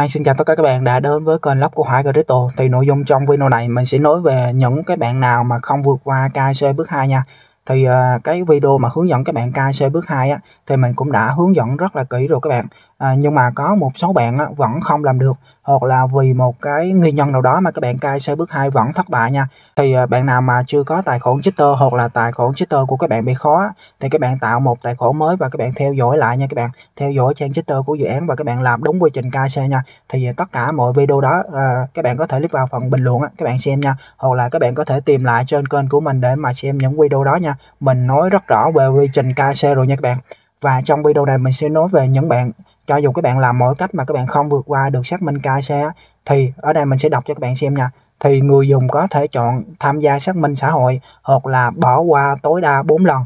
Hi, xin chào tất cả các bạn đã đến với kênh lắp của Hải Crypto Thì nội dung trong video này mình sẽ nói về những cái bạn nào mà không vượt qua KC bước 2 nha Thì uh, cái video mà hướng dẫn các bạn KC bước 2 á Thì mình cũng đã hướng dẫn rất là kỹ rồi các bạn à, nhưng mà có một số bạn á, vẫn không làm được hoặc là vì một cái nguyên nhân nào đó mà các bạn cai xe bước 2 vẫn thất bại nha thì à, bạn nào mà chưa có tài khoản Twitter hoặc là tài khoản Twitter của các bạn bị khó thì các bạn tạo một tài khoản mới và các bạn theo dõi lại nha các bạn theo dõi trang Twitter của dự án và các bạn làm đúng quy trình cai xe nha thì à, tất cả mọi video đó à, các bạn có thể click vào phần bình luận á, các bạn xem nha hoặc là các bạn có thể tìm lại trên kênh của mình để mà xem những video đó nha mình nói rất rõ về quy trình cai xe rồi nha các bạn và trong video này mình sẽ nói về những bạn cho dù các bạn làm mọi cách mà các bạn không vượt qua được xác minh KYC thì ở đây mình sẽ đọc cho các bạn xem nha thì người dùng có thể chọn tham gia xác minh xã hội hoặc là bỏ qua tối đa 4 lần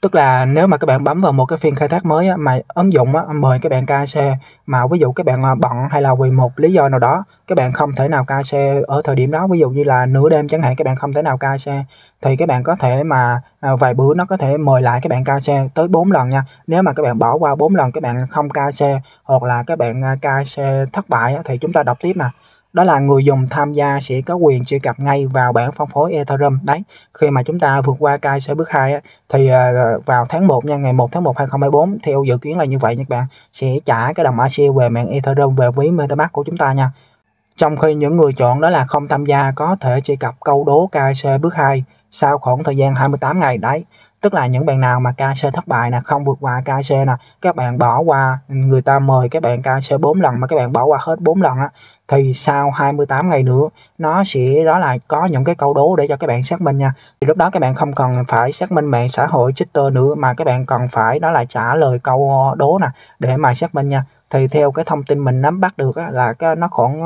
tức là nếu mà các bạn bấm vào một cái phiên khai thác mới á, mà ứng dụng á, mời các bạn cai xe mà ví dụ các bạn à, bận hay là vì một lý do nào đó các bạn không thể nào cai xe ở thời điểm đó ví dụ như là nửa đêm chẳng hạn các bạn không thể nào cai xe thì các bạn có thể mà à, vài bữa nó có thể mời lại các bạn cai xe tới 4 lần nha nếu mà các bạn bỏ qua 4 lần các bạn không cai xe hoặc là các bạn à, cai xe thất bại thì chúng ta đọc tiếp nè đó là người dùng tham gia sẽ có quyền truy cập ngay vào bản phân phối Ethereum đấy khi mà chúng ta vượt qua cai sở bước 2 thì ờ, vào tháng 1 nha ngày 1 tháng 1 2024 theo dự kiến là như vậy các bạn sẽ trả cái đồng ASIO về mạng Ethereum về ví MetaMask của chúng ta nha trong khi những người chọn đó là không tham gia có thể truy cập câu đố KC bước 2 sau khoảng thời gian 28 ngày đấy tức là những bạn nào mà KC thất bại nè không vượt qua KC nè các bạn bỏ qua ừ, người ta mời các bạn KC 4 lần mà các bạn bỏ qua hết 4 lần á thì sau 28 ngày nữa nó sẽ đó là có những cái câu đố để cho các bạn xác minh nha thì lúc đó các bạn không cần phải xác minh mạng xã hội Twitter nữa mà các bạn cần phải đó là trả lời câu đố nè để mà xác minh nha thì theo cái thông tin mình nắm bắt được á, là cái, nó khoảng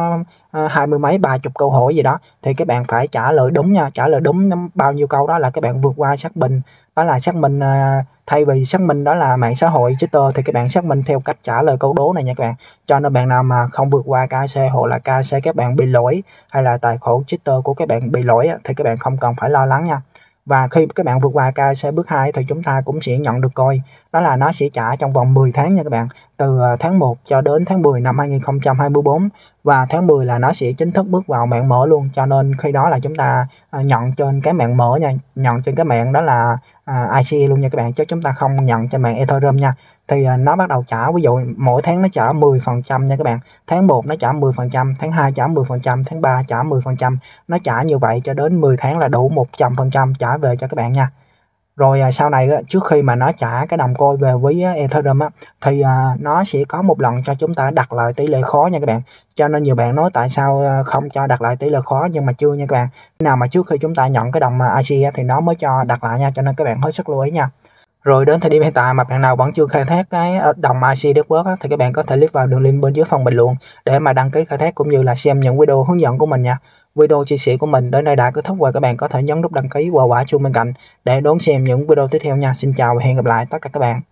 ờ, hai mươi mấy ba chục câu hỏi gì đó thì các bạn phải trả lời đúng nha trả lời đúng bao nhiêu câu đó là các bạn vượt qua xác bình đó là xác minh à, thay vì xác minh đó là mạng xã hội Twitter thì các bạn xác minh theo cách trả lời câu đố này nha các bạn cho nên bạn nào mà không vượt qua KC hoặc là KC các bạn bị lỗi hay là tài khoản Twitter của các bạn bị lỗi thì các bạn không cần phải lo lắng nha và khi các bạn vượt qua KIC bước 2 thì chúng ta cũng sẽ nhận được coi đó là nó sẽ trả trong vòng 10 tháng nha các bạn từ à, tháng 1 cho đến tháng 10 năm 2024 và tháng 10 là nó sẽ chính thức bước vào mạng mở luôn cho nên khi đó là chúng ta à, nhận trên cái mạng mở nha nhận trên cái mạng đó là à, ICE luôn nha các bạn chứ chúng ta không nhận trên mạng Ethereum nha thì à, nó bắt đầu trả ví dụ mỗi tháng nó trả 10 phần trăm nha các bạn tháng 1 nó trả 10 phần trăm tháng 2 trả 10 phần trăm tháng 3 trả 10 phần trăm nó trả như vậy cho đến 10 tháng là đủ 100 phần trăm trả về cho các bạn nha rồi à, sau này trước khi mà nó trả cái đồng coi về với Ethereum thì à, nó sẽ có một lần cho chúng ta đặt lại tỷ lệ khó nha các bạn cho nên nhiều bạn nói tại sao không cho đặt lại tỷ lệ khó nhưng mà chưa nha các bạn nào mà trước khi chúng ta nhận cái đồng IC thì nó mới cho đặt lại nha cho nên các bạn hết sức lưu ý nha rồi đến thời điểm hiện tại mà bạn nào vẫn chưa khai thác cái ờ, đồng IC Network á, thì các bạn có thể click vào đường link bên dưới phần bình luận để mà đăng ký khai thác cũng như là xem những video hướng dẫn của mình nha. Video chia sẻ của mình đến đây đã kết thúc và các bạn có thể nhấn nút đăng ký và quả chuông bên cạnh để đón xem những video tiếp theo nha. Xin chào và hẹn gặp lại tất cả các bạn.